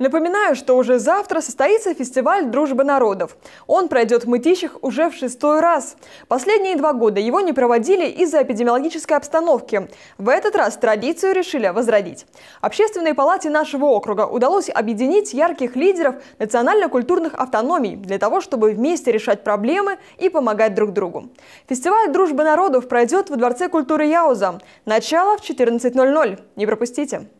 Напоминаю, что уже завтра состоится фестиваль «Дружба народов». Он пройдет в Мытищах уже в шестой раз. Последние два года его не проводили из-за эпидемиологической обстановки. В этот раз традицию решили возродить. Общественной палате нашего округа удалось объединить ярких лидеров национально-культурных автономий для того, чтобы вместе решать проблемы и помогать друг другу. Фестиваль «Дружба народов» пройдет во Дворце культуры Яуза. Начало в 14.00. Не пропустите!